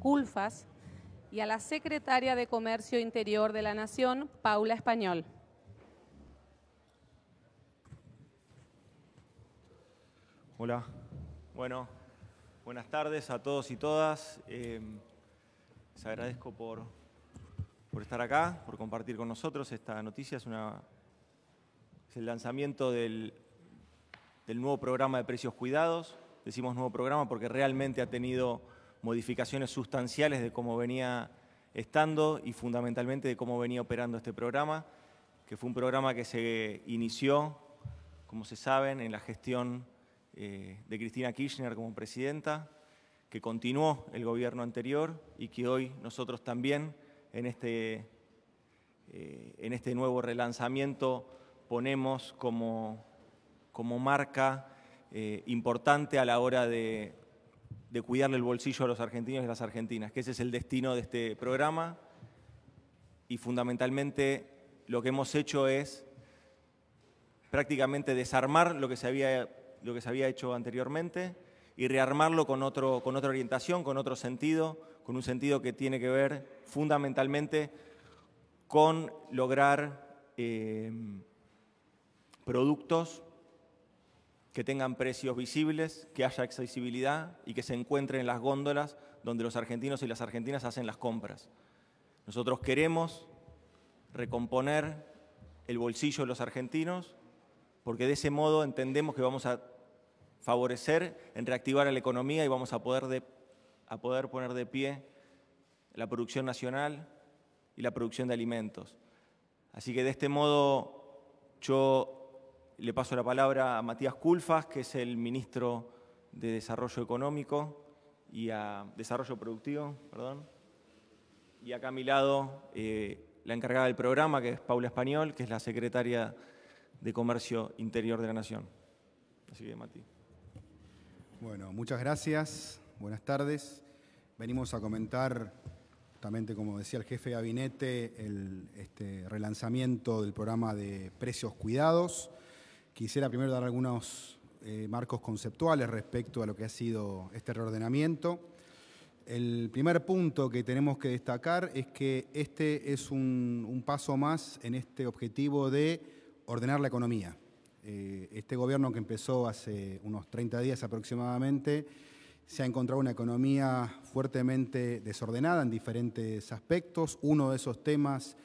CULFAS, y a la Secretaria de Comercio Interior de la Nación, Paula Español. Hola, bueno, buenas tardes a todos y todas. Em, les agradezco por, por estar acá, por compartir con nosotros esta noticia. Es, es el lanzamiento del, del nuevo programa de precios cuidados. Decimos nuevo programa porque realmente ha tenido modificaciones sustanciales de cómo venía estando y fundamentalmente de cómo venía operando este programa, que fue un programa que se inició, como se saben, en la gestión eh, de Cristina Kirchner como presidenta, que continuó el gobierno anterior y que hoy nosotros también en este, eh, en este nuevo relanzamiento ponemos como, como marca eh, importante a la hora de de cuidarle el bolsillo a los argentinos y las argentinas, que ese es el destino de este programa. Y fundamentalmente lo que hemos hecho es prácticamente desarmar lo que se había, lo que se había hecho anteriormente y rearmarlo con, otro, con otra orientación, con otro sentido, con un sentido que tiene que ver fundamentalmente con lograr eh, productos que tengan precios visibles, que haya accesibilidad y que se encuentren en las góndolas donde los argentinos y las argentinas hacen las compras. Nosotros queremos recomponer el bolsillo de los argentinos porque de ese modo entendemos que vamos a favorecer en reactivar a la economía y vamos a poder, a poder poner de pie la producción nacional y la producción de alimentos. Así que de este modo yo le paso la palabra a Matías Culfas, que es el ministro de Desarrollo Económico y a Desarrollo Productivo, perdón. Y acá a mi lado eh, la encargada del programa, que es Paula Español, que es la secretaria de Comercio Interior de la Nación. Así que, Mati. Bueno, muchas gracias. Buenas tardes. Venimos a comentar, justamente como decía el jefe de gabinete, el este, relanzamiento del programa de precios cuidados Quisiera primero dar algunos eh, marcos conceptuales respecto a lo que ha sido este reordenamiento. El primer punto que tenemos que destacar es que este es un, paso más en este objetivo de ordenar la economía. Eh, este gobierno que empezó hace unos 30 días aproximadamente se ha encontrado una economía fuertemente desordenada en diferentes aspectos. Uno de esos temas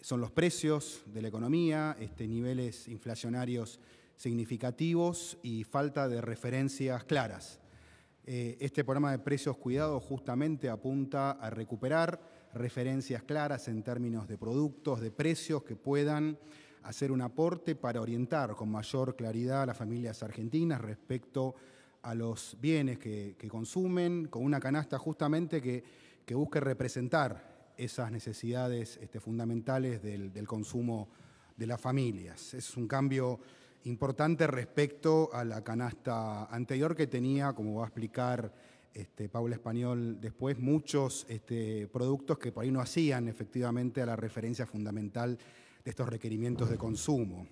son los precios de la economía, este, niveles inflacionarios significativos y falta de referencias claras. Eh, este programa de precios cuidados justamente apunta a recuperar referencias claras en términos de productos, de precios que puedan hacer un aporte para orientar con mayor claridad a las familias argentinas respecto a los bienes que, consumen, con una canasta justamente que busque representar esas necesidades este, fundamentales del, consumo de las familias. Es un cambio importante respecto a la canasta anterior que tenía, como va a explicar este, Paula Español después, muchos este, productos que por ahí no hacían efectivamente a la referencia fundamental de estos requerimientos de consumo.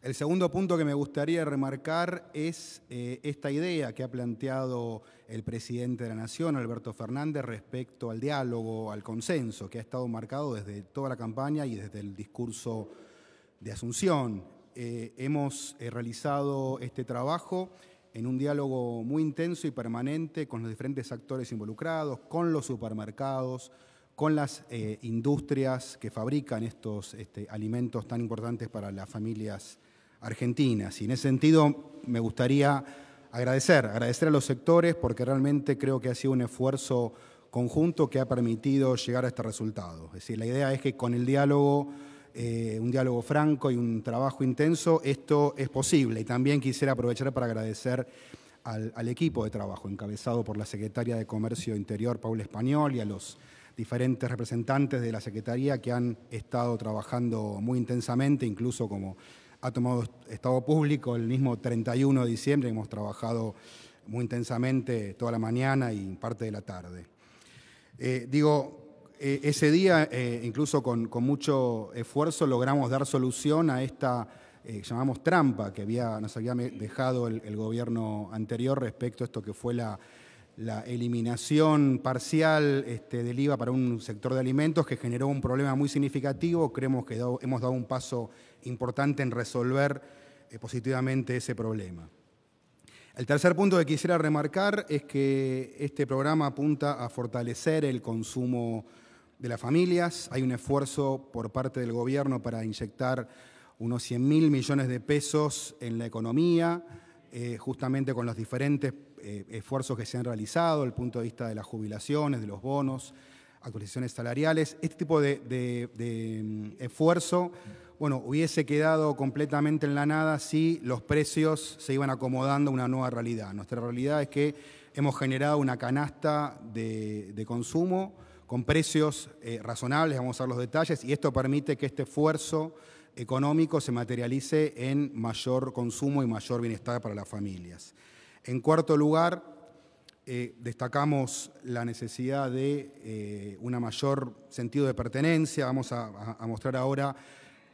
El segundo punto que me gustaría remarcar es eh, esta idea que ha planteado el presidente de la Nación, Alberto Fernández, respecto al diálogo, al consenso, que ha estado marcado desde toda la campaña y desde el discurso de Asunción. Eh, hemos eh, realizado este trabajo en un diálogo muy intenso y permanente con los diferentes actores involucrados, con los supermercados, con las industrias que fabrican estos este, alimentos tan importantes para las familias y en ese sentido me gustaría agradecer, agradecer a los sectores porque realmente creo que ha sido un esfuerzo conjunto que ha permitido llegar a este resultado. Es decir, la idea es que con el diálogo, eh, un diálogo franco y un trabajo intenso, esto es posible. Y también quisiera aprovechar para agradecer al equipo de trabajo encabezado por la Secretaria de Comercio Interior, Paula Español, y a los diferentes representantes de la Secretaría que han estado trabajando muy intensamente, incluso como ha tomado estado público el mismo 31 de diciembre, hemos trabajado muy intensamente toda la mañana y parte de la tarde. Eh, digo, eh, ese día, eh, incluso con, mucho esfuerzo, logramos dar solución a esta, llamamos trampa, que había, nos había dejado el, gobierno anterior respecto a esto que fue la, la eliminación parcial este, del IVA para un sector de alimentos que generó un problema muy significativo. Creemos que hemos dado un paso importante en resolver eh, positivamente ese problema. El tercer punto que quisiera remarcar es que este programa apunta a fortalecer el consumo de las familias. Hay un esfuerzo por parte del gobierno para inyectar unos 100 mil millones de pesos en la economía, eh, justamente con los diferentes eh, esfuerzos que se han realizado, el punto de vista de las jubilaciones, de los bonos, actualizaciones salariales, este tipo de, mm, esfuerzo, bueno, hubiese quedado completamente en la nada si los precios se iban acomodando a una nueva realidad. Nuestra realidad es que hemos generado una canasta de, consumo con precios eh, razonables, vamos a ver los detalles, y esto permite que este esfuerzo económico se materialice en mayor consumo y mayor bienestar para las familias. En cuarto lugar, eh, destacamos la necesidad de eh, un mayor sentido de pertenencia. Vamos a, mostrar ahora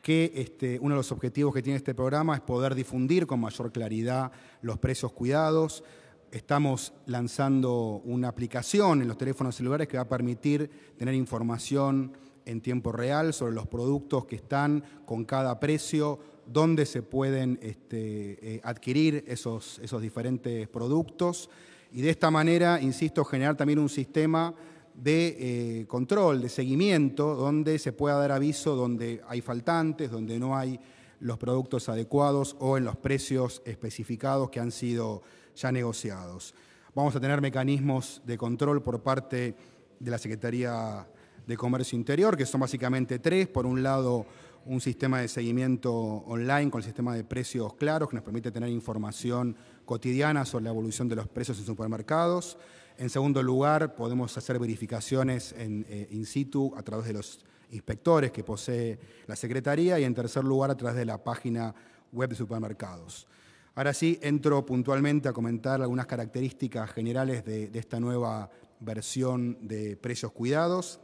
que este, uno de los objetivos que tiene este programa es poder difundir con mayor claridad los precios cuidados. Estamos lanzando una aplicación en los teléfonos celulares que va a permitir tener información en tiempo real sobre los productos que están con cada precio, dónde se pueden este, eh, adquirir esos, esos diferentes productos y de esta manera, insisto, generar también un sistema de eh, control, de seguimiento, donde se pueda dar aviso donde hay faltantes, donde no hay los productos adecuados o en los precios especificados que han sido ya negociados. Vamos a tener mecanismos de control por parte de la Secretaría de Comercio Interior, que son básicamente tres. Por un lado, un sistema de seguimiento online con el sistema de precios claros que nos permite tener información cotidiana sobre la evolución de los precios en supermercados. En segundo lugar, podemos hacer verificaciones eh, in situ a través de los inspectores que posee la Secretaría y en tercer lugar a través de la página web de supermercados. Ahora sí, entro puntualmente a comentar algunas características generales de esta nueva versión de precios cuidados.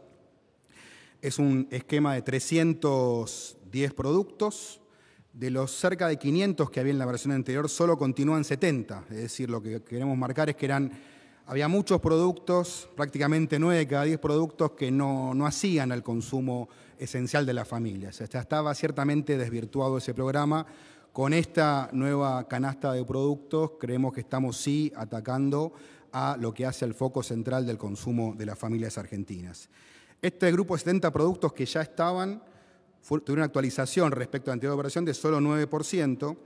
Es un esquema de 310 productos. De los cerca de 500 que había en la versión anterior, solo continúan 70. Es decir, lo que queremos marcar es que eran, había muchos productos, prácticamente 9 de cada 10 productos que no, hacían al consumo esencial de las familias. O estaba ciertamente desvirtuado ese programa. Con esta nueva canasta de productos creemos que estamos sí atacando a lo que hace el foco central del consumo de las familias argentinas. Este grupo de 70 productos que ya estaban tuvieron una actualización respecto a la anterior operación de solo 9%.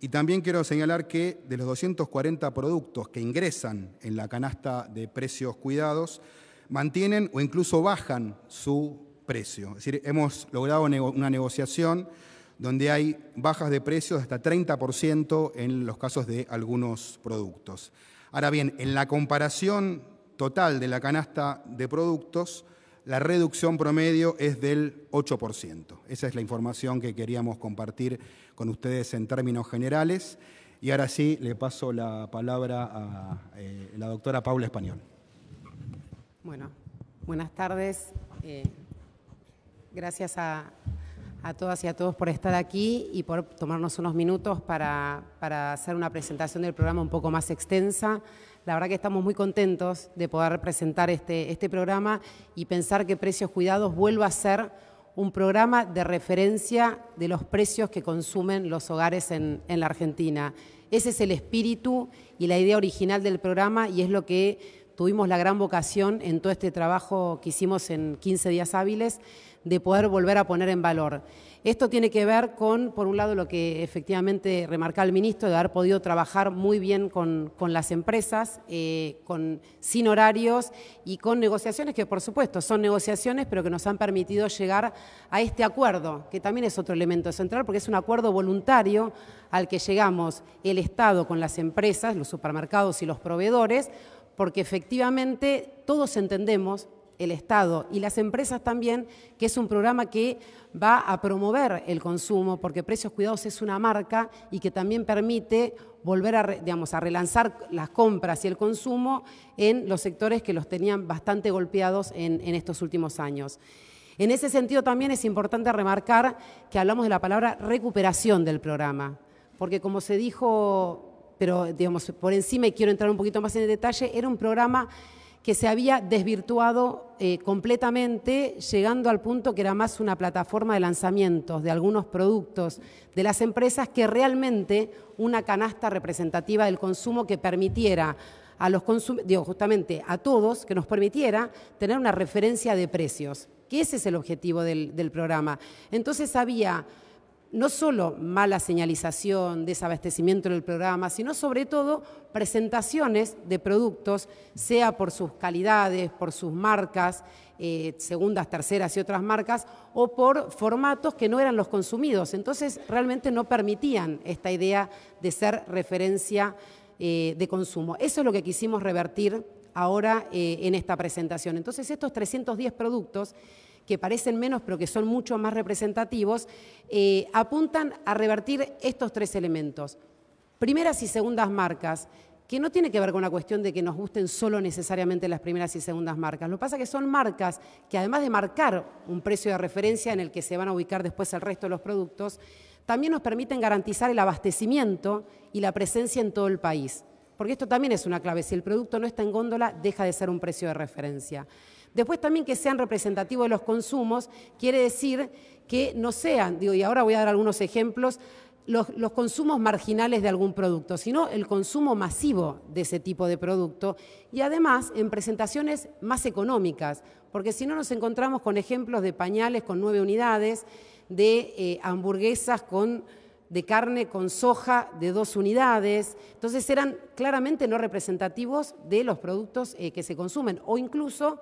Y también quiero señalar que de los 240 productos que ingresan en la canasta de precios cuidados, mantienen o incluso bajan su precio. Es decir, hemos logrado una negociación donde hay bajas de precios hasta 30% en los casos de algunos productos. Ahora bien, en la comparación total de la canasta de productos, la reducción promedio es del 8%. Esa es la información que queríamos compartir con ustedes en términos generales. Y ahora sí, le paso la palabra a eh, la doctora Paula Español. Bueno, buenas tardes. Eh, gracias a, todas y a todos por estar aquí y por tomarnos unos minutos para, para hacer una presentación del programa un poco más extensa. La verdad que estamos muy contentos de poder presentar este, este programa y pensar que Precios Cuidados vuelva a ser un programa de referencia de los precios que consumen los hogares en, en la Argentina. Ese es el espíritu y la idea original del programa y es lo que tuvimos la gran vocación en todo este trabajo que hicimos en 15 días hábiles de poder volver a poner en valor. Esto tiene que ver con, por un lado, lo que efectivamente remarca el ministro, de haber podido trabajar muy bien con, las empresas, eh, con, sin horarios y con negociaciones que, por supuesto, son negociaciones, pero que nos han permitido llegar a este acuerdo, que también es otro elemento central, porque es un acuerdo voluntario al que llegamos el Estado con las empresas, los supermercados y los proveedores, porque efectivamente todos entendemos, el Estado y las empresas también, que es un programa que va a promover el consumo, porque Precios Cuidados es una marca y que también permite volver a, relanzar las compras y el consumo en los sectores que los tenían bastante golpeados en estos últimos años. En ese sentido también es importante remarcar que hablamos de la palabra recuperación del programa, porque como se dijo pero digamos, por encima, y quiero entrar un poquito más en el detalle, era un programa que se había desvirtuado eh, completamente, llegando al punto que era más una plataforma de lanzamientos de algunos productos de las empresas que realmente una canasta representativa del consumo que permitiera a los consumidores, digo, justamente a todos, que nos permitiera tener una referencia de precios, que ese es el objetivo del programa. Entonces había no solo mala señalización, desabastecimiento del programa, sino sobre todo presentaciones de productos, sea por sus calidades, por sus marcas, eh, segundas, terceras y otras marcas, o por formatos que no eran los consumidos. Entonces, realmente no permitían esta idea de ser referencia eh, de consumo. Eso es lo que quisimos revertir ahora eh, en esta presentación. Entonces, estos 310 productos que parecen menos pero que son mucho más representativos, eh, apuntan a revertir estos tres elementos. Primeras y segundas marcas, que no tiene que ver con la cuestión de que nos gusten solo necesariamente las primeras y segundas marcas. Lo que pasa es que son marcas que además de marcar un precio de referencia en el que se van a ubicar después el resto de los productos, también nos permiten garantizar el abastecimiento y la presencia en todo el país. Porque esto también es una clave. Si el producto no está en góndola, deja de ser un precio de referencia. Después también que sean representativos de los consumos, quiere decir que no sean, digo, y ahora voy a dar algunos ejemplos, los, consumos marginales de algún producto, sino el consumo masivo de ese tipo de producto y además en presentaciones más económicas, porque si no nos encontramos con ejemplos de pañales con nueve unidades, de eh, hamburguesas con, de carne con soja de dos unidades, entonces eran claramente no representativos de los productos eh, que se consumen o incluso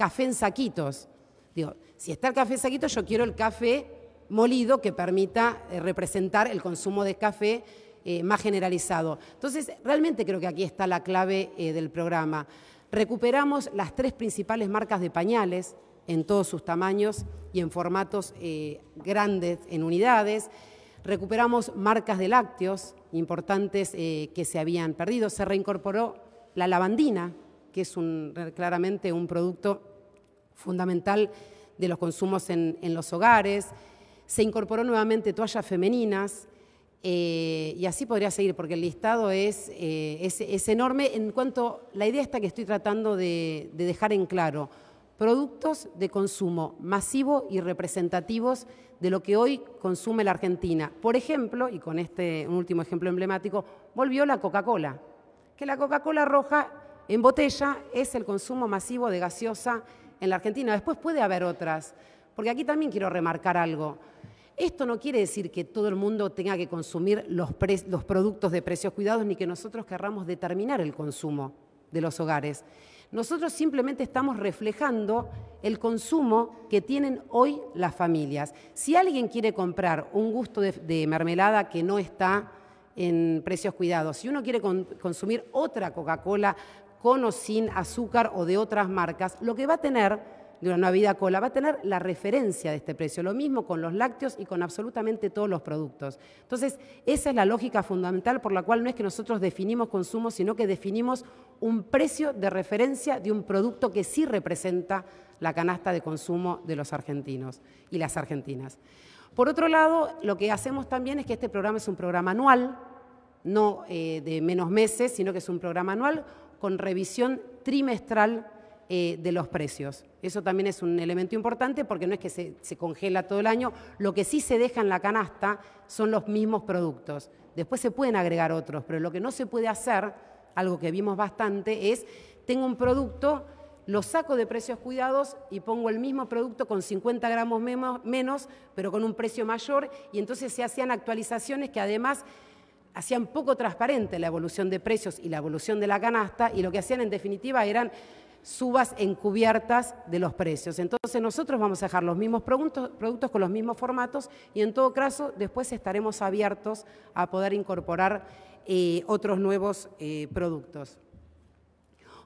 café en saquitos. Digo, si está el café en saquitos, yo quiero el café molido que permita eh, representar el consumo de café eh, más generalizado. Entonces, realmente creo que aquí está la clave eh, del programa. Recuperamos las tres principales marcas de pañales en todos sus tamaños y en formatos grandes, en unidades. Recuperamos marcas de lácteos importantes que se habían perdido. Se reincorporó la lavandina, que es claramente un producto fundamental de los consumos en, los hogares. Se incorporó nuevamente toallas femeninas. Eh, y así podría seguir, porque el listado es, eh, es, enorme en cuanto la idea está que estoy tratando de, dejar en claro. Productos de consumo masivo y representativos de lo que hoy consume la Argentina. Por ejemplo, y con este un último ejemplo emblemático, volvió la Coca-Cola, que la Coca-Cola roja en botella es el consumo masivo de gaseosa en la Argentina. Después puede haber otras, porque aquí también quiero remarcar algo. Esto no quiere decir que todo el mundo tenga que consumir los, productos de precios cuidados ni que nosotros querramos determinar el consumo de los hogares. Nosotros simplemente estamos reflejando el consumo que tienen hoy las familias. Si alguien quiere comprar un gusto de, mermelada que no está en precios cuidados, si uno quiere consumir otra Coca-Cola con o sin azúcar o de otras marcas, lo que va a tener de una Navidad Cola va a tener la referencia de este precio. Lo mismo con los lácteos y con absolutamente todos los productos. Entonces, esa es la lógica fundamental por la cual no es que nosotros definimos consumo, sino que definimos un precio de referencia de un producto que sí representa la canasta de consumo de los argentinos y las argentinas. Por otro lado, lo que hacemos también es que este programa es un programa anual, no eh, de menos meses, sino que es un programa anual con revisión trimestral eh, de los precios. Eso también es un elemento importante porque no es que se, se, congela todo el año, lo que sí se deja en la canasta son los mismos productos. Después se pueden agregar otros, pero lo que no se puede hacer, algo que vimos bastante, es tengo un producto, lo saco de precios cuidados y pongo el mismo producto con 50 gramos menos, pero con un precio mayor y entonces se hacían actualizaciones que además hacían poco transparente la evolución de precios y la evolución de la canasta y lo que hacían en definitiva eran subas encubiertas de los precios. Entonces nosotros vamos a dejar los mismos productos, con los mismos formatos y en todo caso después estaremos abiertos a poder incorporar eh, otros nuevos eh, productos.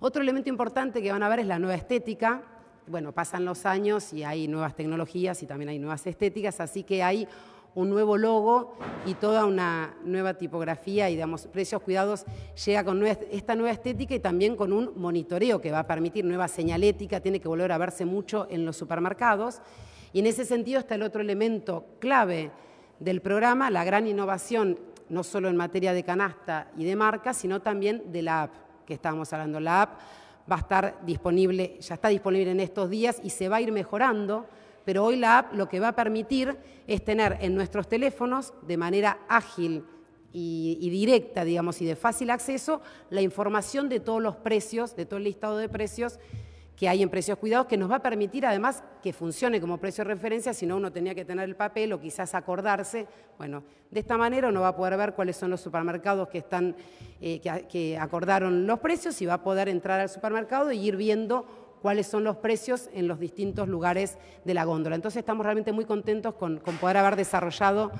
Otro elemento importante que van a ver es la nueva estética. Bueno, pasan los años y hay nuevas tecnologías y también hay nuevas estéticas, así que hay un nuevo logo y toda una nueva tipografía y, digamos, Precios Cuidados llega con esta nueva estética y también con un monitoreo que va a permitir nueva señalética, tiene que volver a verse mucho en los supermercados. Y en ese sentido está el otro elemento clave del programa, la gran innovación, no solo en materia de canasta y de marca, sino también de la app que estábamos hablando. La app va a estar disponible, ya está disponible en estos días y se va a ir mejorando pero hoy la app lo que va a permitir es tener en nuestros teléfonos de manera ágil y, directa, digamos, y de fácil acceso, la información de todos los precios, de todo el listado de precios que hay en precios cuidados, que nos va a permitir además que funcione como precio de referencia, si no uno tenía que tener el papel o quizás acordarse. Bueno, de esta manera uno va a poder ver cuáles son los supermercados que, están, eh, que, acordaron los precios y va a poder entrar al supermercado e ir viendo cuáles son los precios en los distintos lugares de la góndola. Entonces estamos realmente muy contentos con, poder haber desarrollado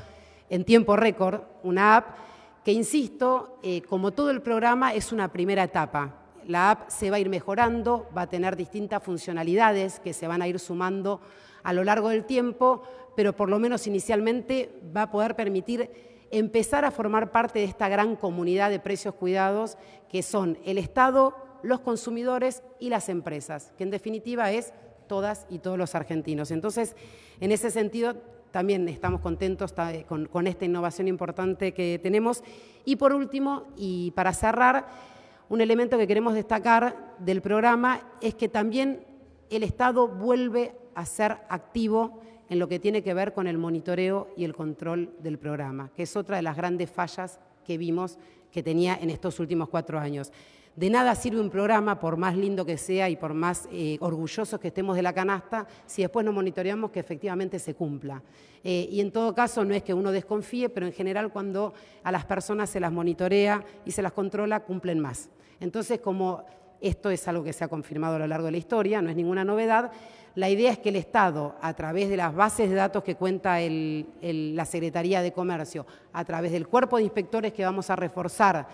en tiempo récord una app que, insisto, eh, como todo el programa, es una primera etapa. La app se va a ir mejorando, va a tener distintas funcionalidades que se van a ir sumando a lo largo del tiempo, pero por lo menos inicialmente va a poder permitir empezar a formar parte de esta gran comunidad de precios cuidados que son el Estado, los consumidores y las empresas, que en definitiva es todas y todos los argentinos. Entonces, en ese sentido, también estamos contentos eh, con, esta innovación importante que tenemos. Y por último, y para cerrar, un elemento que queremos destacar del programa es que también el Estado vuelve a ser activo en lo que tiene que ver con el monitoreo y el control del programa, que es otra de las grandes fallas que vimos que tenía en estos últimos cuatro años. De nada sirve un programa, por más lindo que sea y por más eh, orgullosos que estemos de la canasta, si después no monitoreamos que efectivamente se cumpla. Eh, y en todo caso, no es que uno desconfíe, pero en general cuando a las personas se las monitorea y se las controla, cumplen más. Entonces, como esto es algo que se ha confirmado a lo largo de la historia, no es ninguna novedad, la idea es que el Estado, a través de las bases de datos que cuenta la Secretaría de Comercio, a través del cuerpo de inspectores que vamos a reforzar,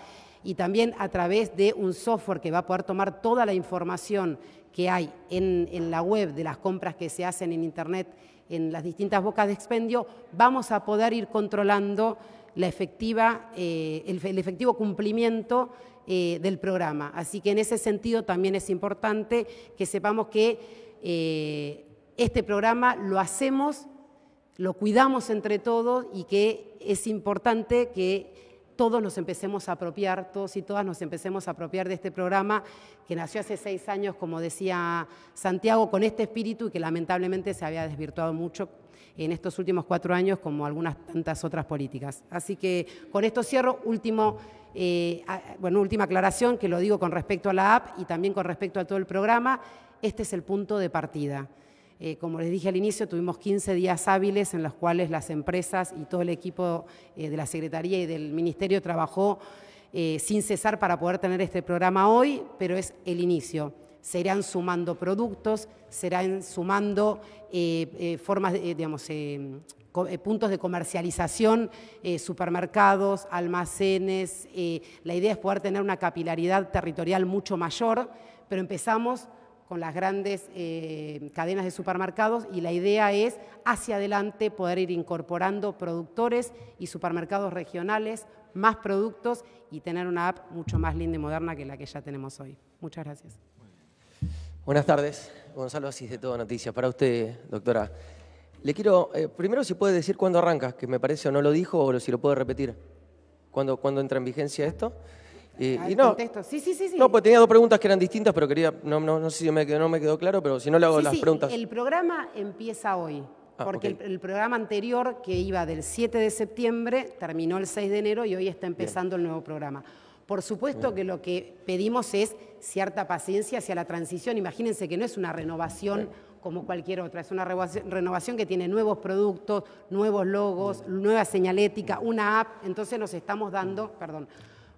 y también a través de un software que va a poder tomar toda la información que hay en, la web de las compras que se hacen en Internet en las distintas bocas de expendio, vamos a poder ir controlando la efectiva, eh, el, efectivo cumplimiento eh, del programa. Así que en ese sentido también es importante que sepamos que eh, este programa lo hacemos, lo cuidamos entre todos y que es importante que todos nos empecemos a apropiar, todos y todas nos empecemos a apropiar de este programa que nació hace seis años, como decía Santiago, con este espíritu y que lamentablemente se había desvirtuado mucho en estos últimos cuatro años, como algunas tantas otras políticas. Así que con esto cierro. Último, eh, última aclaración, que lo digo con respecto a la app y también con respecto a todo el programa. Este es el punto de partida. Eh, como les dije al inicio, tuvimos 15 días hábiles en los cuales las empresas y todo el equipo eh, de la Secretaría y del Ministerio trabajó eh, sin cesar para poder tener este programa hoy, pero es el inicio. Serán sumando productos, serán sumando formas, digamos, puntos de comercialización, supermercados, almacenes. la idea es poder tener una capilaridad territorial mucho mayor, pero empezamos con las grandes eh, cadenas de supermercados y la idea es hacia adelante poder ir incorporando productores y supermercados regionales, más productos y tener una app mucho más linda y moderna que la que ya tenemos hoy. Muchas gracias. Buenas tardes, Gonzalo Asís de Todo Noticias. Para usted, doctora, le quiero, eh, primero si puede decir cuándo arranca, que me parece o no lo dijo o si lo puede repetir. cuándo entra en vigencia esto? y no, Sí, sí, sí, No, pues tenía dos preguntas que eran distintas, pero quería, no, no, no sé si me no me quedó claro, pero si no le hago las sí, preguntas. El programa empieza hoy, ah, porque el, programa anterior que iba del 7 de septiembre terminó el 6 de enero y hoy está empezando el nuevo programa. Por supuesto que lo que pedimos es cierta paciencia hacia la transición. Imagínense que no es una renovación. como cualquier otra. Es una renovación que tiene nuevos productos, nuevos logos, nueva señalética, una app. Entonces nos estamos dando, perdón,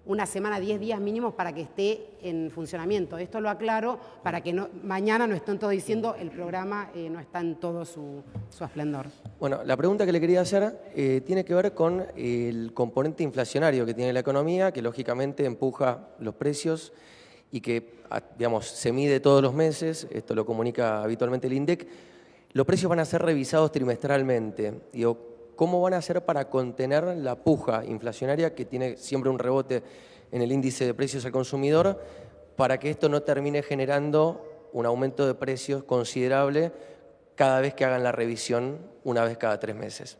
una semana, 10 días mínimos para que esté en funcionamiento. Esto lo aclaro para que no, mañana no estén todos diciendo el programa eh, no está en todo su, esplendor. Bueno, la pregunta que le quería hacer eh, tiene que ver con eh, el componente inflacionario que tiene la economía, que lógicamente empuja los precios y que, ah, digamos, se mide todos los meses, esto lo comunica habitualmente el INDEC, los precios van a ser revisados trimestralmente. ¿Cómo van a hacer para contener la puja inflacionaria que tiene siempre un rebote en el índice de precios al consumidor para que esto no termine generando un aumento de precios considerable cada vez que hagan la revisión, una vez cada tres meses?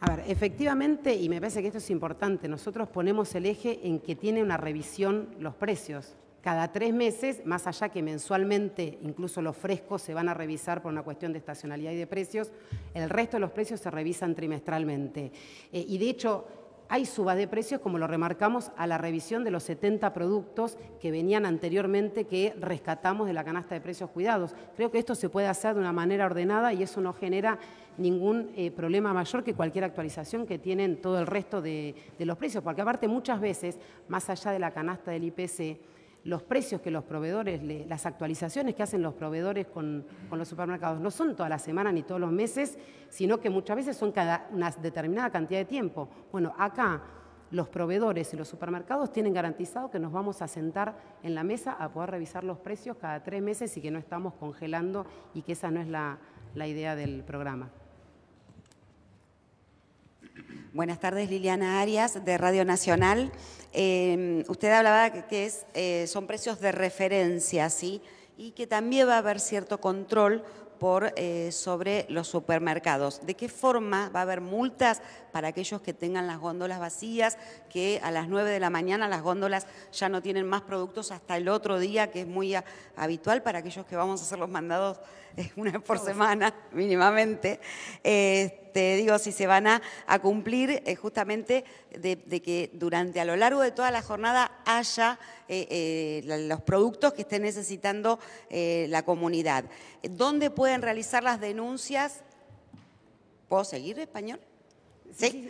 A ver, efectivamente, y me parece que esto es importante, nosotros ponemos el eje en que tiene una revisión los precios cada tres meses, más allá que mensualmente incluso los frescos se van a revisar por una cuestión de estacionalidad y de precios, el resto de los precios se revisan trimestralmente. Eh, y de hecho, hay subas de precios, como lo remarcamos, a la revisión de los 70 productos que venían anteriormente que rescatamos de la canasta de precios cuidados. Creo que esto se puede hacer de una manera ordenada y eso no genera ningún eh, problema mayor que cualquier actualización que tienen todo el resto de los precios, porque aparte muchas veces, más allá de la canasta del IPC, los precios que los proveedores, las actualizaciones que hacen los proveedores con, los supermercados no son toda la semana ni todos los meses, sino que muchas veces son cada una determinada cantidad de tiempo. Bueno, acá los proveedores y los supermercados tienen garantizado que nos vamos a sentar en la mesa a poder revisar los precios cada tres meses y que no estamos congelando y que esa no es la idea del programa. Buenas tardes, Liliana Arias, de Radio Nacional. Em, usted hablaba que es, eh, son precios de referencia, ¿sí? Y que también va a haber cierto control por, eh, sobre los supermercados. ¿De qué forma va a haber multas para aquellos que tengan las góndolas vacías, que a las 9 de la mañana las góndolas ya no tienen más productos hasta el otro día, que es muy habitual para aquellos que vamos a hacer los mandados una vez por semana mínimamente, este, digo, si se van a, cumplir eh, justamente de, que durante a lo largo de toda la jornada haya eh, eh, los productos que esté necesitando la comunidad. ¿Dónde pueden realizar las denuncias? ¿Puedo seguir español? Sí.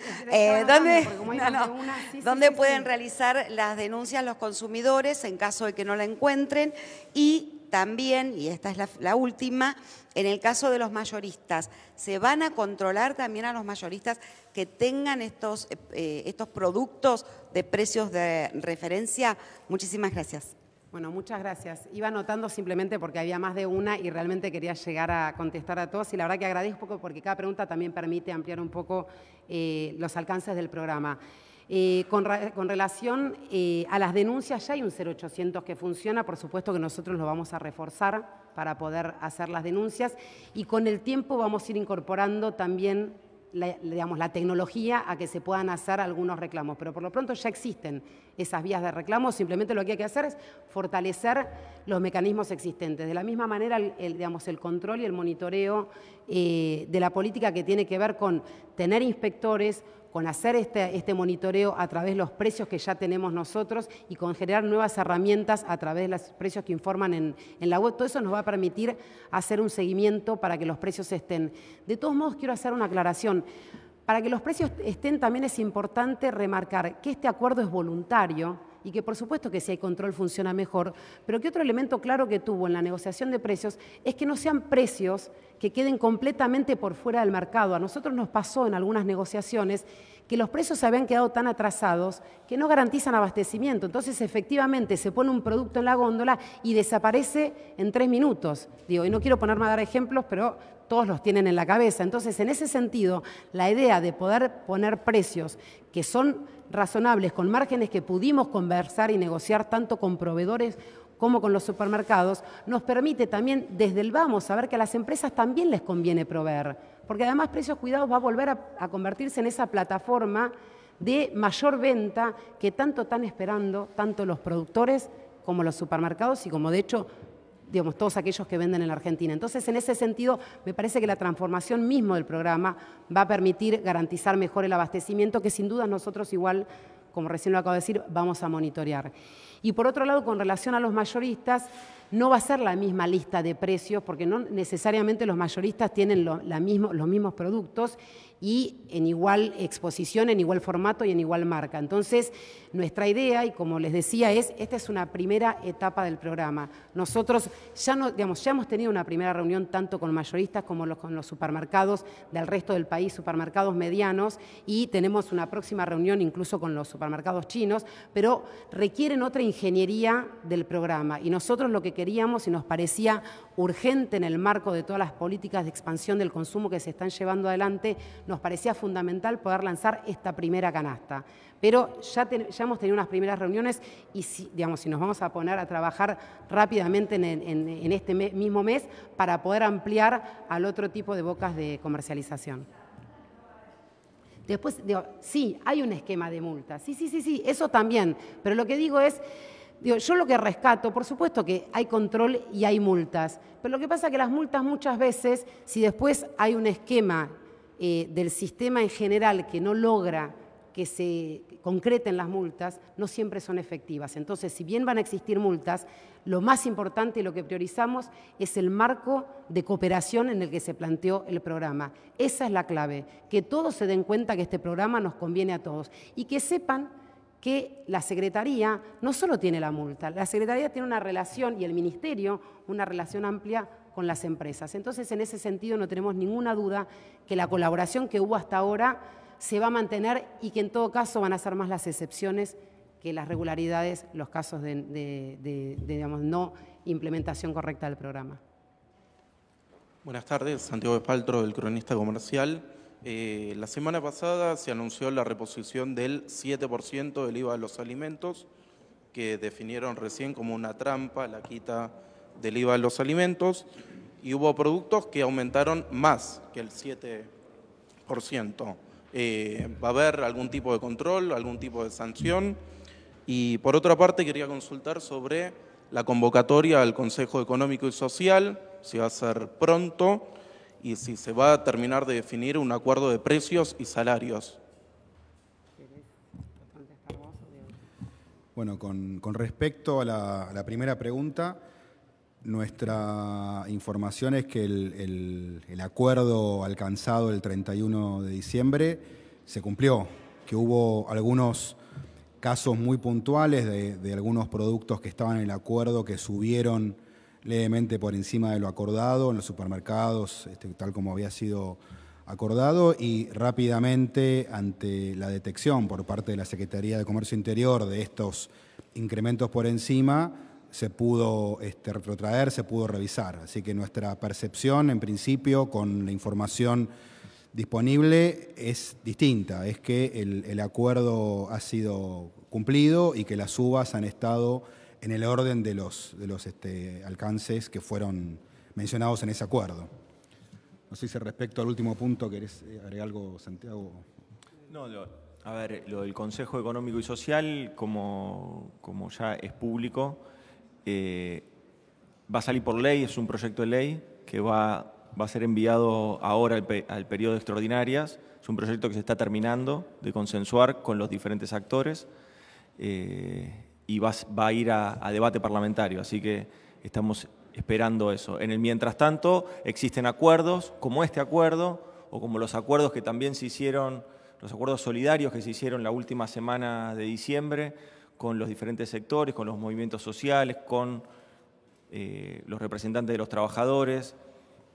¿Dónde, pueden realizar las denuncias los consumidores en caso de que no la encuentren? Y también, y esta es la, última, en el caso de los mayoristas, se van a controlar también a los mayoristas que tengan estos, eh, eh, estos productos de precios de referencia. Muchísimas gracias. Bueno, muchas gracias. Iba anotando simplemente porque había más de una y realmente quería llegar a contestar a todos y la verdad que agradezco porque cada pregunta también permite ampliar un poco eh, los alcances del programa. Eh, con, relación eh, a las denuncias, ya hay un 0800 que funciona, por supuesto que nosotros lo vamos a reforzar para poder hacer las denuncias y con el tiempo vamos a ir incorporando también la, la tecnología a que se puedan hacer algunos reclamos, pero por lo pronto ya existen esas vías de reclamo, simplemente lo que hay que hacer es fortalecer los mecanismos existentes. De la misma manera, el, digamos, el control y el monitoreo eh, de la política que tiene que ver con tener inspectores, con hacer este, este, monitoreo a través de los precios que ya tenemos nosotros y con generar nuevas herramientas a través de los precios que informan en, en la web. Todo eso nos va a permitir hacer un seguimiento para que los precios estén. De todos modos, quiero hacer una aclaración. Para que los precios estén también es importante remarcar que este acuerdo es voluntario, y que por supuesto que si hay control funciona mejor, pero que otro elemento claro que tuvo en la negociación de precios es que no sean precios que queden completamente por fuera del mercado. A nosotros nos pasó en algunas negociaciones que los precios se habían quedado tan atrasados que no garantizan abastecimiento. Entonces, efectivamente, se pone un producto en la góndola y desaparece en tres minutos. Digo, y no quiero ponerme a dar ejemplos, pero todos los tienen en la cabeza. Entonces, en ese sentido, la idea de poder poner precios que son razonables, con márgenes que pudimos conversar y negociar tanto con proveedores como con los supermercados, nos permite también desde el vamos saber que a las empresas también les conviene proveer, porque además Precios Cuidados va a volver a, convertirse en esa plataforma de mayor venta que tanto están esperando tanto los productores como los supermercados y como de hecho digamos, todos aquellos que venden en la Argentina. Entonces, en ese sentido, me parece que la transformación mismo del programa va a permitir garantizar mejor el abastecimiento, que sin duda nosotros igual, como recién lo acabo de decir, vamos a monitorear. Y por otro lado, con relación a los mayoristas, no va a ser la misma lista de precios, porque no necesariamente los mayoristas tienen los mismos productos y en igual exposición, en igual formato y en igual marca. Entonces, nuestra idea, y como les decía, es, esta es una primera etapa del programa. Nosotros ya, no, digamos, ya hemos tenido una primera reunión tanto con mayoristas como con los supermercados del resto del país, supermercados medianos, y tenemos una próxima reunión incluso con los supermercados chinos, pero requieren otra ingeniería del programa. Y nosotros lo que queríamos y nos parecía urgente en el marco de todas las políticas de expansión del consumo que se están llevando adelante, nos parecía fundamental poder lanzar esta primera canasta. Pero ya, ya hemos tenido unas primeras reuniones y si, digamos, si nos vamos a poner a trabajar rápidamente en, este mismo mes para poder ampliar al otro tipo de bocas de comercialización. Después, digo, sí, hay un esquema de multas. sí, sí, sí, sí, eso también, pero lo que digo es... yo lo que rescato, por supuesto que hay control y hay multas, pero lo que pasa es que las multas muchas veces, si después hay un esquema eh, del sistema en general que no logra que se concreten las multas no siempre son efectivas. Entonces, si bien van a existir multas, lo más importante y lo que priorizamos es el marco de cooperación en el que se planteó el programa. Esa es la clave, que todos se den cuenta que este programa nos conviene a todos y que sepan que la Secretaría no solo tiene la multa, la Secretaría tiene una relación y el Ministerio una relación amplia con las empresas. Entonces, en ese sentido, no tenemos ninguna duda que la colaboración que hubo hasta ahora se va a mantener y que en todo caso van a ser más las excepciones que las regularidades, los casos de, digamos, no implementación correcta del programa. Buenas tardes, Santiago Espaltro, del cronista comercial. Eh, la semana pasada se anunció la reposición del 7% del IVA de los alimentos, que definieron recién como una trampa la quita del IVA de los alimentos y hubo productos que aumentaron más que el 7%. Eh, ¿Va a haber algún tipo de control, algún tipo de sanción? Y por otra parte, quería consultar sobre la convocatoria al Consejo Económico y Social, si va a ser pronto y si se va a terminar de definir un acuerdo de precios y salarios. Bueno, con, respecto a la primera pregunta, nuestra información es que el, acuerdo alcanzado el 31 de diciembre se cumplió, que hubo algunos casos muy puntuales de, algunos productos que estaban en el acuerdo que subieron levemente por encima de lo acordado en los supermercados, este, tal como había sido acordado, y rápidamente ante la detección por parte de la Secretaría de Comercio Interior de estos incrementos por encima, se pudo este, retrotraer, se pudo revisar. Así que nuestra percepción, en principio, con la información disponible es distinta, es que el, acuerdo ha sido cumplido y que las uvas han estado en el orden de los, este, alcances que fueron mencionados en ese acuerdo. No sé si respecto al último punto querés eh, agregar algo, Santiago. No, a ver, lo del Consejo Económico y Social, como ya es público, eh, va a salir por ley, es un proyecto de ley que va, a ser enviado ahora al, periodo de extraordinarias. Es un proyecto que se está terminando de consensuar con los diferentes actores eh, y va, a ir a, a debate parlamentario. Así que estamos esperando eso. En el mientras tanto, existen acuerdos como este acuerdo o como los acuerdos que también se hicieron, los acuerdos solidarios que se hicieron la última semana de diciembre con los diferentes sectores, con los movimientos sociales, con eh, los representantes de los trabajadores,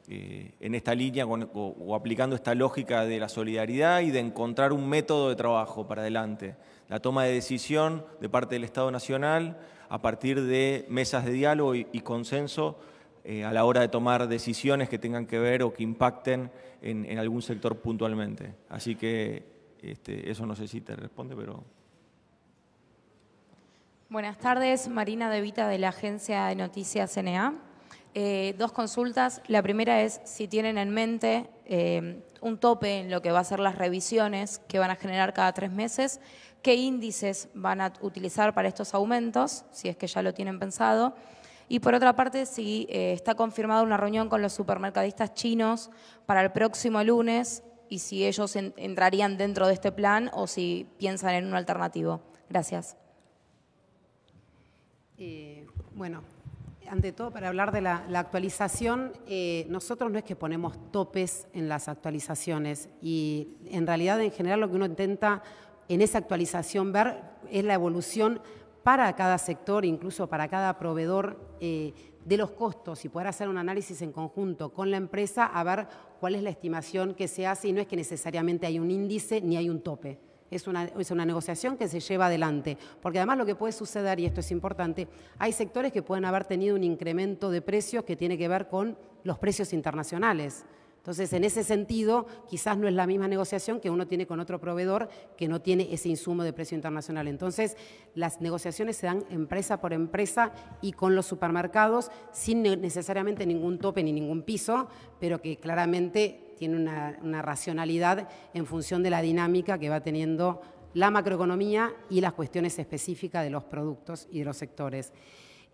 eh, en esta línea o, aplicando esta lógica de la solidaridad y de encontrar un método de trabajo para adelante. La toma de decisión de parte del Estado Nacional a partir de mesas de diálogo y, consenso eh, a la hora de tomar decisiones que tengan que ver o que impacten en, algún sector puntualmente. Así que este, eso no sé si te responde, pero... Buenas tardes, Marina De Vita de la agencia de noticias CNA. Eh, dos consultas. La primera es si tienen en mente eh, un tope en lo que va a ser las revisiones que van a generar cada tres meses, qué índices van a utilizar para estos aumentos, si es que ya lo tienen pensado. Y por otra parte, si eh, está confirmada una reunión con los supermercadistas chinos para el próximo lunes y si ellos entrarían dentro de este plan o si piensan en un alternativo. Gracias. Eh, bueno, ante todo, para hablar de la, actualización, eh, nosotros no es que ponemos topes en las actualizaciones y en realidad en general lo que uno intenta en esa actualización ver es la evolución para cada sector, incluso para cada proveedor eh, de los costos y poder hacer un análisis en conjunto con la empresa a ver cuál es la estimación que se hace y no es que necesariamente hay un índice ni hay un tope es una, negociación que se lleva adelante. Porque además lo que puede suceder, y esto es importante, hay sectores que pueden haber tenido un incremento de precios que tiene que ver con los precios internacionales. Entonces, en ese sentido, quizás no es la misma negociación que uno tiene con otro proveedor que no tiene ese insumo de precio internacional. Entonces, las negociaciones se dan empresa por empresa y con los supermercados sin necesariamente ningún tope ni ningún piso, pero que claramente tiene una, racionalidad en función de la dinámica que va teniendo la macroeconomía y las cuestiones específicas de los productos y de los sectores.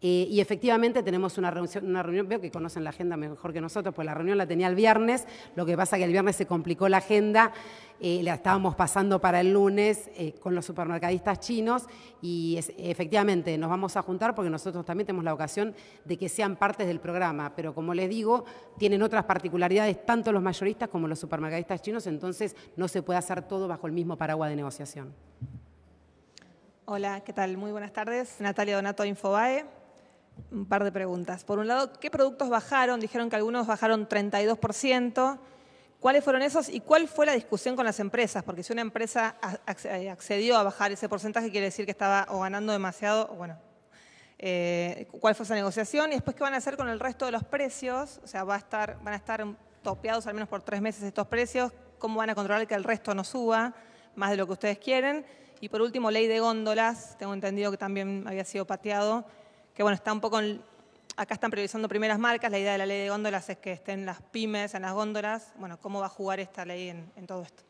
Eh, y efectivamente tenemos una reunión, una reunión, veo que conocen la agenda mejor que nosotros, pues la reunión la tenía el viernes, lo que pasa que el viernes se complicó la agenda, eh, la estábamos pasando para el lunes eh, con los supermercadistas chinos y efectivamente nos vamos a juntar porque nosotros también tenemos la ocasión de que sean partes del programa, pero como les digo, tienen otras particularidades tanto los mayoristas como los supermercadistas chinos, entonces no se puede hacer todo bajo el mismo paraguas de negociación. Hola, ¿qué tal? Muy buenas tardes. Natalia Donato, Infobae un par de preguntas. Por un lado, ¿qué productos bajaron? Dijeron que algunos bajaron 32%. ¿Cuáles fueron esos y cuál fue la discusión con las empresas? Porque si una empresa eh, accedió a bajar ese porcentaje, quiere decir que estaba o ganando demasiado, bueno, eh, cuál fue esa negociación y después qué van a hacer con el resto de los precios, o sea, va a estar, van a estar topeados al menos por tres meses estos precios, cómo van a controlar que el resto no suba más de lo que ustedes quieren. Y por último, ley de góndolas, tengo entendido que también había sido pateado que bueno, está un poco, acá están priorizando primeras marcas, la idea de la ley de góndolas es que estén las pymes en las góndolas, bueno, ¿cómo va a jugar esta ley en, todo esto?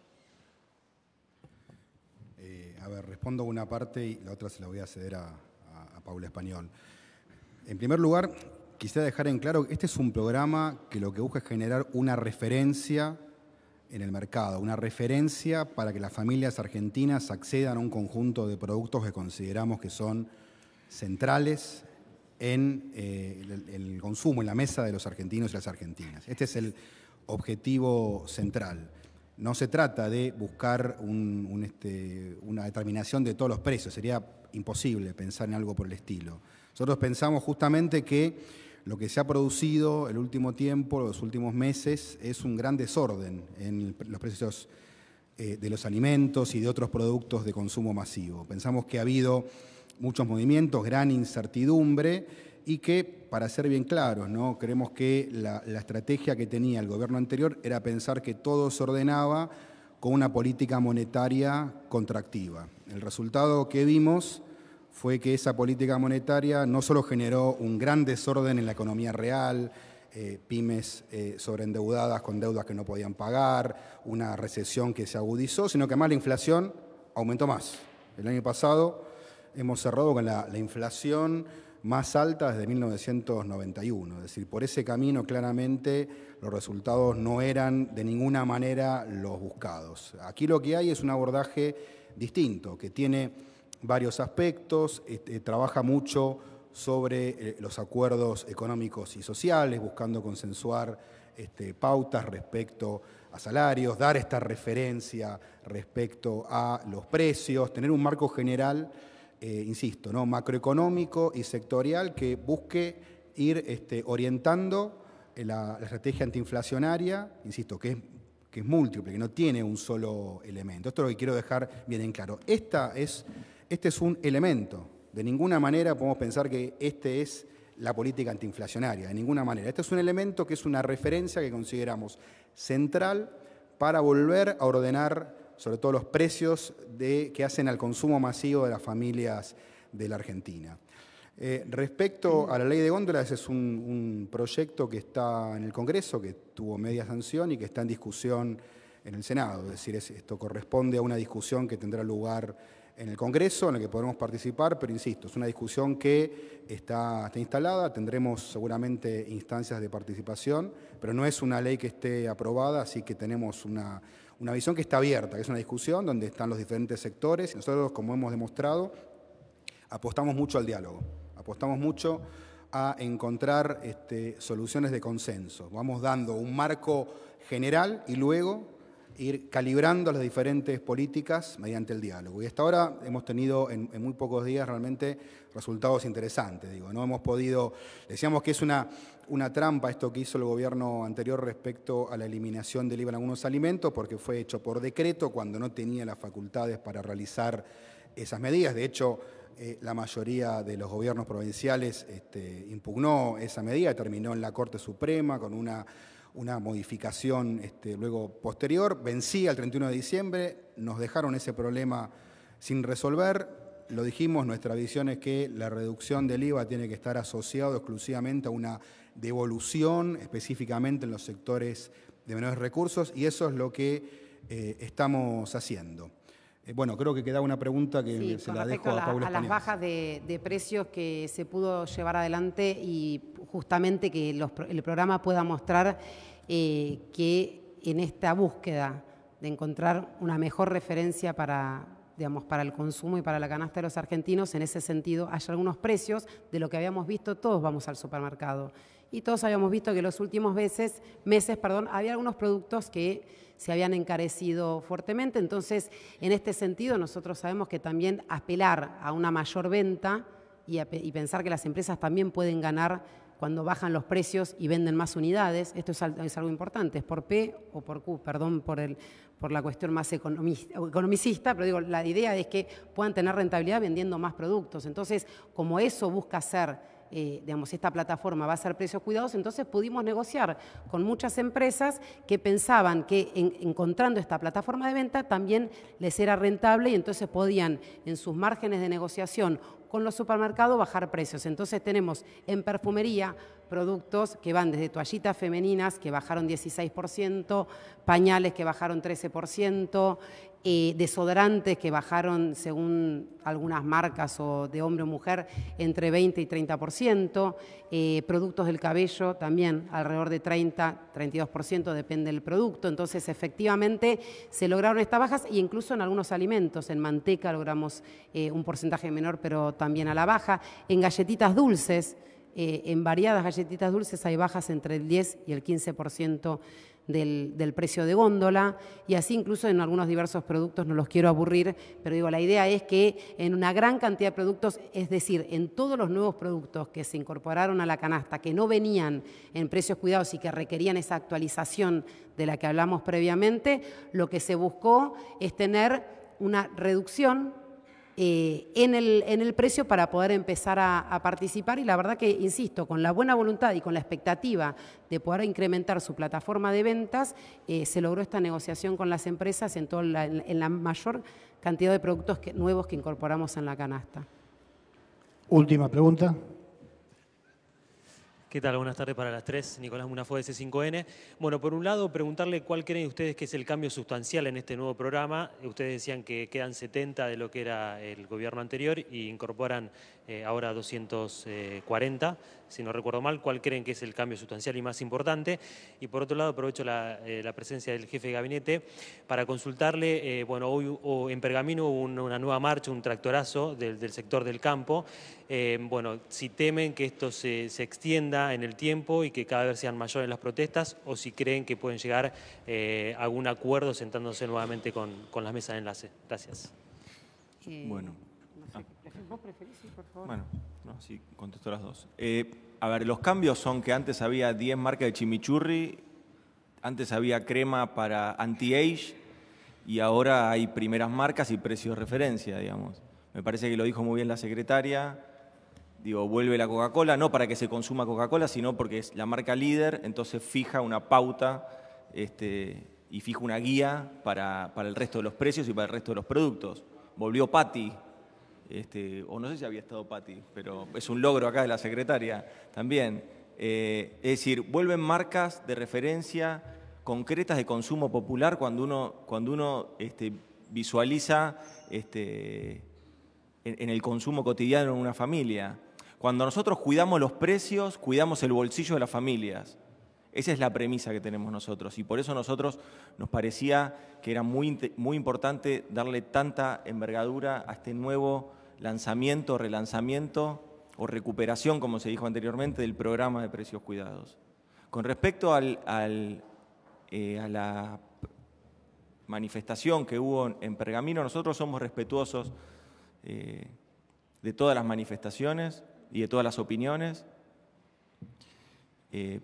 Eh, a ver, respondo una parte y la otra se la voy a ceder a Paula Español. En primer lugar, quisiera dejar en claro que este es un programa que lo que busca es generar una referencia en el mercado, una referencia para que las familias argentinas accedan a un conjunto de productos que consideramos que son centrales en eh, el, consumo, en la mesa de los argentinos y las argentinas. Este es el objetivo central. No se trata de buscar este, una determinación de todos los precios, sería imposible pensar en algo por el estilo. Nosotros pensamos justamente que lo que se ha producido el último tiempo, los últimos meses, es un gran desorden en los precios eh, de los alimentos y de otros productos de consumo masivo. Pensamos que ha habido muchos movimientos, gran incertidumbre y que, para ser bien claros, ¿no? creemos que la, estrategia que tenía el gobierno anterior era pensar que todo se ordenaba con una política monetaria contractiva. El resultado que vimos fue que esa política monetaria no solo generó un gran desorden en la economía real, eh, pymes eh, sobreendeudadas con deudas que no podían pagar, una recesión que se agudizó, sino que además la inflación aumentó más. El año pasado hemos cerrado con la, inflación más alta desde 1991. Es decir, por ese camino claramente los resultados no eran de ninguna manera los buscados. Aquí lo que hay es un abordaje distinto, que tiene varios aspectos, este, trabaja mucho sobre eh, los acuerdos económicos y sociales, buscando consensuar este, pautas respecto a salarios, dar esta referencia respecto a los precios, tener un marco general eh, insisto, ¿no? macroeconómico y sectorial que busque ir este, orientando eh, la, estrategia antiinflacionaria, insisto, que es, que es múltiple, que no tiene un solo elemento. Esto es lo que quiero dejar bien en claro. Esta es, este es un elemento. De ninguna manera podemos pensar que este es la política antiinflacionaria, de ninguna manera. Este es un elemento que es una referencia que consideramos central para volver a ordenar sobre todo los precios que hacen al consumo masivo de las familias de la Argentina. Eh, respecto a la ley de góndolas, es un, proyecto que está en el Congreso, que tuvo media sanción y que está en discusión en el Senado. Es decir, esto corresponde a una discusión que tendrá lugar en el Congreso en el que podremos participar, pero insisto, es una discusión que está, instalada, tendremos seguramente instancias de participación, pero no es una ley que esté aprobada, así que tenemos una, visión que está abierta, que es una discusión donde están los diferentes sectores. Nosotros, como hemos demostrado, apostamos mucho al diálogo, apostamos mucho a encontrar este, soluciones de consenso. Vamos dando un marco general y luego ir calibrando las diferentes políticas mediante el diálogo. Y hasta ahora hemos tenido en, muy pocos días realmente resultados interesantes. Digo, no hemos podido, decíamos que es una, una trampa esto que hizo el gobierno anterior respecto a la eliminación del IVA en algunos alimentos, porque fue hecho por decreto cuando no tenía las facultades para realizar esas medidas. De hecho, eh, la mayoría de los gobiernos provinciales este, impugnó esa medida, terminó en la Corte Suprema con una una modificación este, luego posterior, vencía el 31 de diciembre, nos dejaron ese problema sin resolver, lo dijimos, nuestra visión es que la reducción del IVA tiene que estar asociado exclusivamente a una devolución, específicamente en los sectores de menores recursos, y eso es lo que eh, estamos haciendo. Eh, bueno, creo que queda una pregunta que se la dejo a, Paula. A las bajas de, precios que se pudo llevar adelante y justamente que el programa pueda mostrar eh, que en esta búsqueda de encontrar una mejor referencia para, digamos, para el consumo y para la canasta de los argentinos, en ese sentido, hay algunos precios de lo que habíamos visto, todos vamos al supermercado y todos habíamos visto que los últimos meses había algunos productos que se habían encarecido fuertemente. Entonces, en este sentido, nosotros sabemos que también apelar a una mayor venta y, pensar que las empresas también pueden ganar cuando bajan los precios y venden más unidades, esto es, algo importante, es por P o por Q, perdón por, por la cuestión más economicista, pero digo, la idea es que puedan tener rentabilidad vendiendo más productos. Entonces, como eso busca ser eh, digamos, esta plataforma va a ser precios cuidados, entonces pudimos negociar con muchas empresas que pensaban que encontrando esta plataforma de venta también les era rentable y entonces podían en sus márgenes de negociación con los supermercados bajar precios. Entonces tenemos en perfumería productos que van desde toallitas femeninas que bajaron 16%, pañales que bajaron 13%, eh, desodorantes que bajaron, según algunas marcas o de hombre o mujer, entre 20 y 30%, eh, productos del cabello también alrededor de 30, 32%, depende del producto. Entonces, efectivamente, se lograron estas bajas e incluso en algunos alimentos, en manteca logramos eh, un porcentaje menor, pero también a la baja, en galletitas dulces. en variadas galletitas dulces hay bajas entre el 10 y el 15% del, precio de góndola y así incluso en algunos diversos productos, no los quiero aburrir, pero digo, la idea es que en una gran cantidad de productos, es decir, en todos los nuevos productos que se incorporaron a la canasta, que no venían en precios cuidados y que requerían esa actualización de la que hablamos previamente, lo que se buscó es tener una reducción eh, en, el, precio para poder empezar a, participar y la verdad que, insisto, con la buena voluntad y con la expectativa de poder incrementar su plataforma de ventas, eh, se logró esta negociación con las empresas en, la, en la mayor cantidad de productos nuevos que incorporamos en la canasta. Última pregunta. ¿Qué tal? Buenas tardes para las tres. Nicolás Munafo de C5N. Bueno, por un lado, preguntarle cuál creen ustedes que es el cambio sustancial en este nuevo programa. Ustedes decían que quedan 70 de lo que era el gobierno anterior y incorporan eh, ahora 240, si no recuerdo mal, cuál creen que es el cambio sustancial y más importante. Y por otro lado, aprovecho la, eh, presencia del jefe de gabinete para consultarle, eh, bueno, hoy en Pergamino hubo una nueva marcha, un tractorazo del, sector del campo. bueno, si temen que esto se, extienda en el tiempo y que cada vez sean mayores las protestas, o si creen que pueden llegar a algún acuerdo sentándose nuevamente con, con las mesas de enlace. Gracias. Bueno vos preferís, por favor. Bueno, sí, contesto las dos. Eh, a ver, los cambios son que antes había 10 marcas de chimichurri, antes había crema para anti-age y ahora hay primeras marcas y precios de referencia, digamos. Me parece que lo dijo muy bien la secretaria. Digo, vuelve la Coca-Cola, no para que se consuma Coca-Cola, sino porque es la marca líder, entonces fija una pauta este, y fija una guía para, para el resto de los precios y para el resto de los productos. Volvió Patti, este, o no sé si había estado Patti, pero es un logro acá de la secretaria también. Eh, es decir, vuelven marcas de referencia concretas de consumo popular cuando uno, cuando uno este, visualiza este, en, el consumo cotidiano en una familia. Cuando nosotros cuidamos los precios, cuidamos el bolsillo de las familias. Esa es la premisa que tenemos nosotros y por eso nosotros nos parecía que era muy, muy importante darle tanta envergadura a este nuevo lanzamiento, relanzamiento o recuperación, como se dijo anteriormente, del programa de precios cuidados. Con respecto eh, a la manifestación que hubo en Pergamino, nosotros somos respetuosos eh, de todas las manifestaciones y de todas las opiniones. Eh,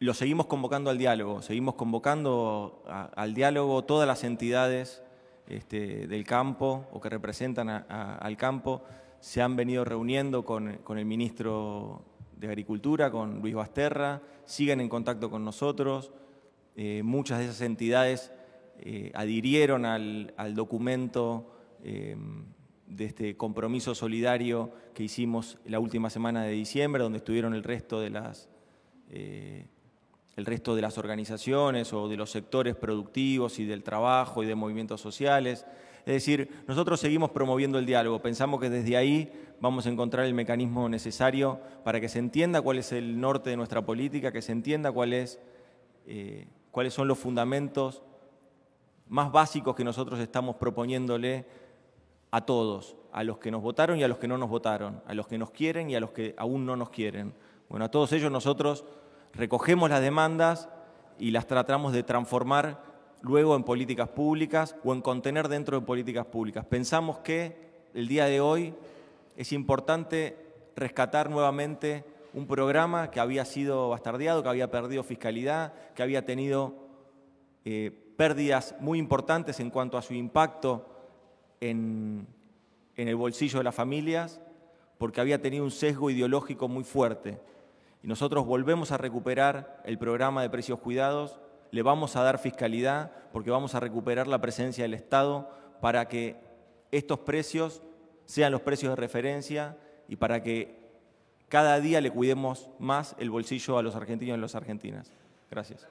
lo seguimos convocando al diálogo, seguimos convocando al diálogo todas las entidades este, del campo o que representan al campo se han venido reuniendo con, el ministro de Agricultura, con Luis Basterra, siguen en contacto con nosotros. Eh, muchas de esas entidades eh, adhirieron al, documento eh, de este compromiso solidario que hicimos la última semana de diciembre, donde estuvieron el resto de las el resto de las organizaciones o de los sectores productivos y del trabajo y de movimientos sociales. Es decir, nosotros seguimos promoviendo el diálogo, pensamos que desde ahí vamos a encontrar el mecanismo necesario para que se entienda cuál es el norte de nuestra política, que se entienda cuál eh, cuáles son los fundamentos más básicos que nosotros estamos proponiéndole a todos, a los que nos votaron y a los que no nos votaron, a los que nos quieren y a los que aún no nos quieren. Bueno, a todos ellos nosotros recogemos las demandas y las tratamos de transformar luego en políticas públicas o en contener dentro de políticas públicas. Pensamos que el día de hoy es importante rescatar nuevamente un programa que había sido bastardeado, que había perdido fiscalidad, que había tenido eh, pérdidas muy importantes en cuanto a su impacto en el bolsillo de las familias, porque había tenido un sesgo ideológico muy fuerte y nosotros volvemos a recuperar el programa de precios cuidados, le vamos a dar fiscalidad porque vamos a recuperar la presencia del Estado para que estos precios sean los precios de referencia y para que cada día le cuidemos más el bolsillo a los argentinos y a las argentinas. Gracias.